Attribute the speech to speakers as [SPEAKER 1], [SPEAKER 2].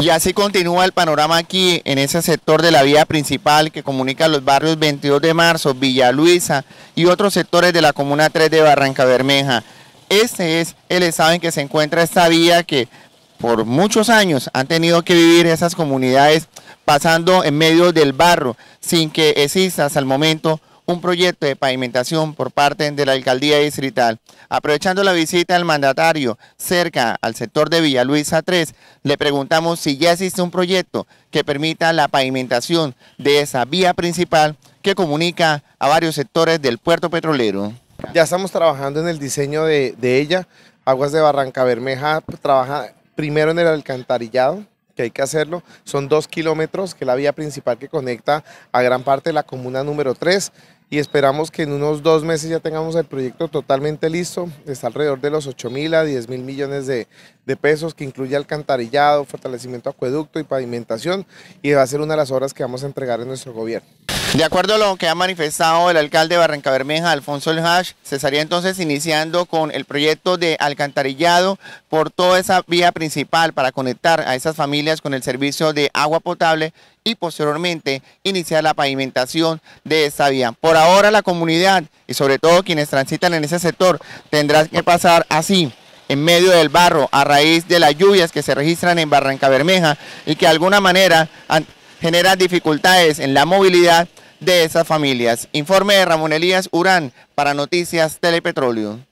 [SPEAKER 1] Y así continúa el panorama aquí en ese sector de la vía principal que comunica los barrios 22 de marzo, Villa Luisa y otros sectores de la comuna 3 de Barranca Bermeja. Este es el estado en que se encuentra esta vía que por muchos años han tenido que vivir esas comunidades pasando en medio del barro sin que exista hasta el momento un proyecto de pavimentación por parte de la alcaldía distrital. Aprovechando la visita del mandatario cerca al sector de Villa Luisa 3, le preguntamos si ya existe un proyecto que permita la pavimentación de esa vía principal que comunica a varios sectores del puerto petrolero.
[SPEAKER 2] Ya estamos trabajando en el diseño de, de ella. Aguas de Barranca Bermeja trabaja primero en el alcantarillado, que hay que hacerlo. Son dos kilómetros, que es la vía principal que conecta a gran parte de la comuna número 3 y esperamos que en unos dos meses ya tengamos el proyecto totalmente listo. Está alrededor de los 8 mil a 10 mil millones de, de, pesos, que incluye alcantarillado, fortalecimiento acueducto y pavimentación, y va a ser una de las obras que vamos a entregar en nuestro gobierno. De acuerdo a lo que ha manifestado el alcalde de Barranca Bermeja, Alfonso El Hash, se estaría entonces iniciando
[SPEAKER 1] con el proyecto de alcantarillado por toda esa vía principal para conectar a esas familias con el servicio de agua potable y posteriormente iniciar la pavimentación de esta vía. Por ahora la comunidad y sobre todo quienes transitan en ese sector tendrán que pasar así en medio del barro a raíz de las lluvias que se registran en Barranca Bermeja y que de alguna manera generan dificultades en la movilidad de esas familias. Informe de Ramón Elías Urán para Noticias Telepetróleo.